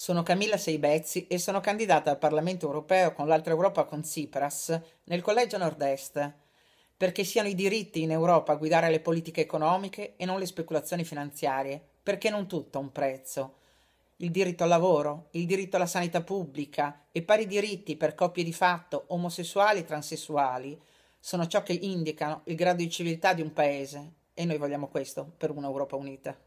Sono Camilla Seibezzi e sono candidata al Parlamento europeo con l'altra Europa con Tsipras nel Collegio Nord-Est perché siano i diritti in Europa a guidare le politiche economiche e non le speculazioni finanziarie, perché non tutto ha un prezzo. Il diritto al lavoro, il diritto alla sanità pubblica e pari diritti per coppie di fatto omosessuali e transessuali sono ciò che indicano il grado di civiltà di un paese e noi vogliamo questo per un'Europa unita.